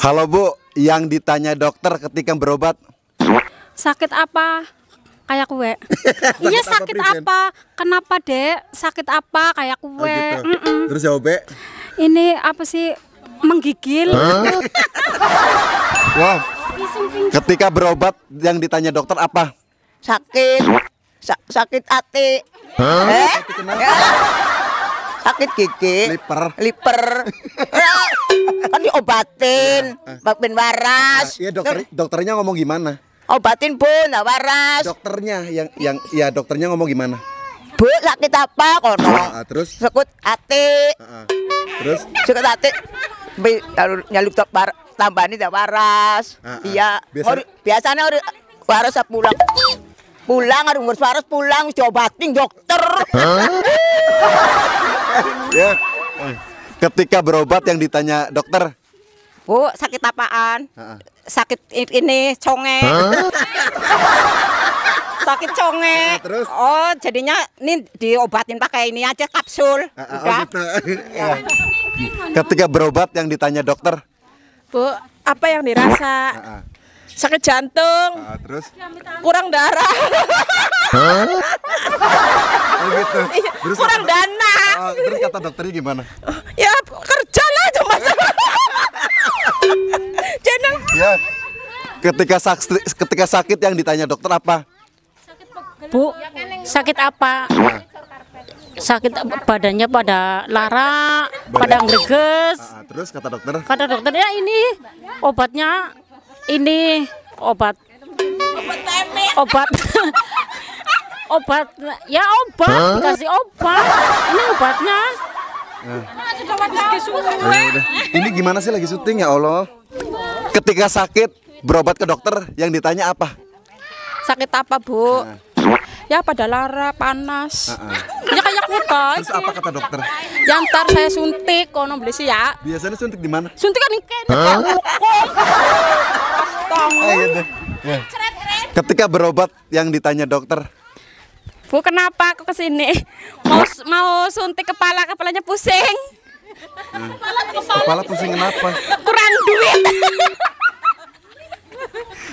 Halo Bu, yang ditanya dokter ketika berobat sakit apa? Kayak kue. iya sakit apa, apa? Kenapa dek? Sakit apa? Kayak oh, kue. Oh, gitu. mm -mm. Terus jawabnya? Ini apa sih? Menggigil. Wah. Ketika berobat yang ditanya dokter apa? Sakit. Sa sakit hati. Huh? Eh? Sakit sakit gigi liper liper kan diobatin ya. Eh, eh. ben waras Iya ya dokter dokternya ngomong gimana obatin bu nah waras dokternya yang yang ya dokternya ngomong gimana bu sakit apa kono ah, ah terus sekut hati ah, ah. terus sekut hati kalau nyaluk bar tambah ini tidak waras ah, ah, iya Biasa... biasanya orang waras pulang pulang harus waras pulang diobatin dokter Ketika berobat yang ditanya dokter, Bu sakit apaan? Uh -uh. Sakit ini conge. Huh? sakit conge. uh, terus? Oh, jadinya ini diobatin pakai ini aja kapsul. Uh, uh, Oh, gitu. Ketika berobat yang ditanya dokter, Bu, apa yang dirasa? Uh, uh. Sakit jantung. Uh, terus? Kurang darah. Huh? oh, gitu. Iya, kurang dana uh, terus kata dokternya gimana oh, ya lah cuma jangan ya ketika sakit ketika sakit yang ditanya dokter apa bu sakit apa sakit badannya pada lara Badan. pada greges uh, terus kata dokter kata dokternya ini obatnya ini obat obat obat ya obat huh? dikasih obat ini obatnya nah. ini gimana sih lagi syuting ya Allah ketika sakit berobat ke dokter yang ditanya apa sakit apa bu nah. ya pada lara panas uh -uh. ya kayak kuda terus apa kata dokter Yang ntar saya suntik kono beli sih ya biasanya suntik di mana suntik kan eh, ini. Iya ketika berobat yang ditanya dokter, Bu kenapa aku kesini? Mau mau suntik kepala, kepalanya pusing. Kepala, kepala, kepala pusing kenapa? Kurang duit.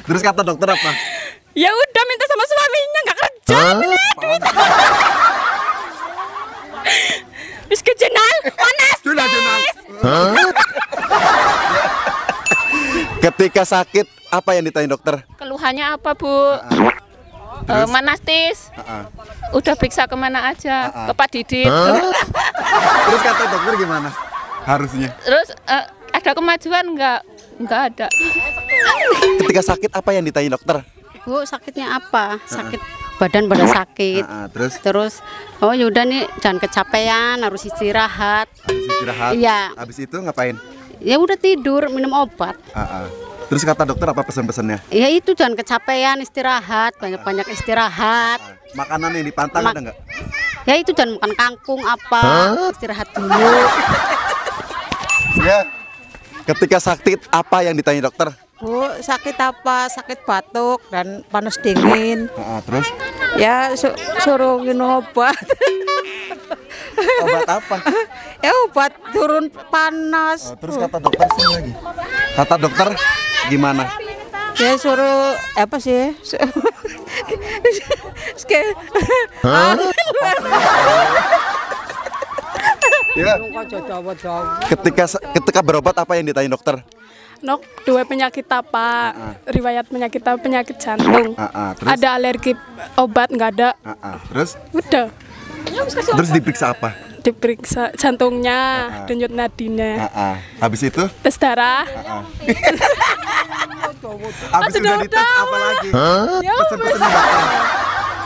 Terus kata dokter apa? Ya udah minta sama suaminya nggak kerja. bis ke jenal, panas. Sudah jenal. Ketika sakit apa yang ditanya dokter? Keluhannya apa bu? Uh -uh. Eh, uh, Manastis. Uh -uh. Udah periksa kemana aja, uh -uh. ke Pak Didit. Huh? Terus kata dokter gimana? Harusnya. Terus uh, ada kemajuan nggak? Nggak ada. Ketika sakit apa yang ditanya dokter? Bu, sakitnya apa? Sakit uh -uh. badan pada sakit. Uh -uh. Terus? Terus, oh yaudah nih jangan kecapean, harus istirahat. Habis istirahat. Iya. Habis itu ngapain? Ya udah tidur, minum obat. Uh -uh. Terus kata dokter apa pesan-pesannya? Ya itu jangan kecapean, istirahat, banyak-banyak istirahat. Makanan yang dipantang Ma ada nggak? Ya itu jangan makan kangkung apa, huh? istirahat dulu. ya. Ketika sakit apa yang ditanya dokter? Bu, sakit apa? Sakit batuk dan panas dingin. Nah, terus? Ya su suruh minum obat. obat apa? Ya obat turun panas. Oh, terus kata dokter sini lagi. Kata dokter gimana? Ya suruh apa sih? Ske. ya. Ketika ketika berobat apa yang ditanya dokter? Nok dua penyakit apa? Uh -uh. Riwayat penyakit apa? Penyakit jantung. Uh -uh. Terus? Ada alergi obat nggak ada? Uh -uh. Terus? Udah. Terus diperiksa apa? diperiksa jantungnya, uh -uh. denyut nadinya. Uh -uh. Habis itu? Tes darah. Uh -uh. Habis itu udah dites apa lagi? Huh? pesen ya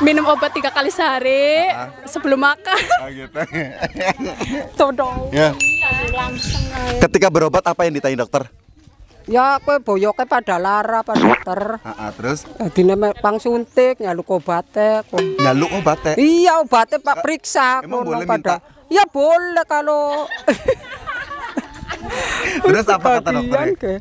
minum obat tiga kali sehari uh -huh. sebelum makan. Oh, gitu. Todong. Ya. Iya, Ketika berobat apa yang ditanya dokter? Ya, kue boyoknya pada lara, pada dokter. Uh -huh, terus? nama pang suntik, nyaluk obatnya. Nyaluk obatnya? Iya, obatnya pak periksa. Emang boleh pada... minta ya boleh kalau terus apa kata dokter ya? ke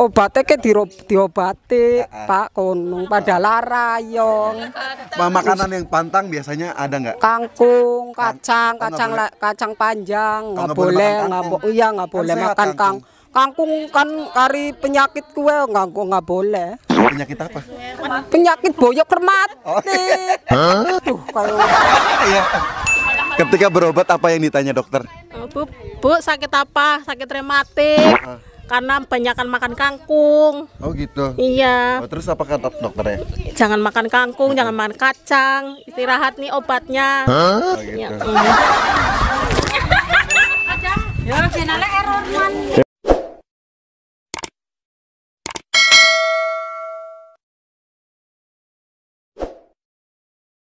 obatnya ke dirob, diobati -uh. pak konung pada larayong pak makanan yang pantang biasanya ada nggak kangkung kacang oh, kacang kacang panjang Oh, nggak nggak boleh makan nggak bo- kangkung. iya nggak Kan boleh makan kangkung. kang kangkung kan kari penyakit kue nggak nggak boleh penyakit apa penyakit boyok Huh. Oh, iya. Tuh kalau iya. Ketika berobat apa yang ditanya dokter? Bu, bu sakit apa? Sakit rematik. Uh. Karena banyakkan makan kangkung. Oh gitu. Iya. Oh, terus apa kata dokternya? Jangan makan kangkung, jangan makan kacang, istirahat nih obatnya. Hah? Oh, gitu. Ya. Ya.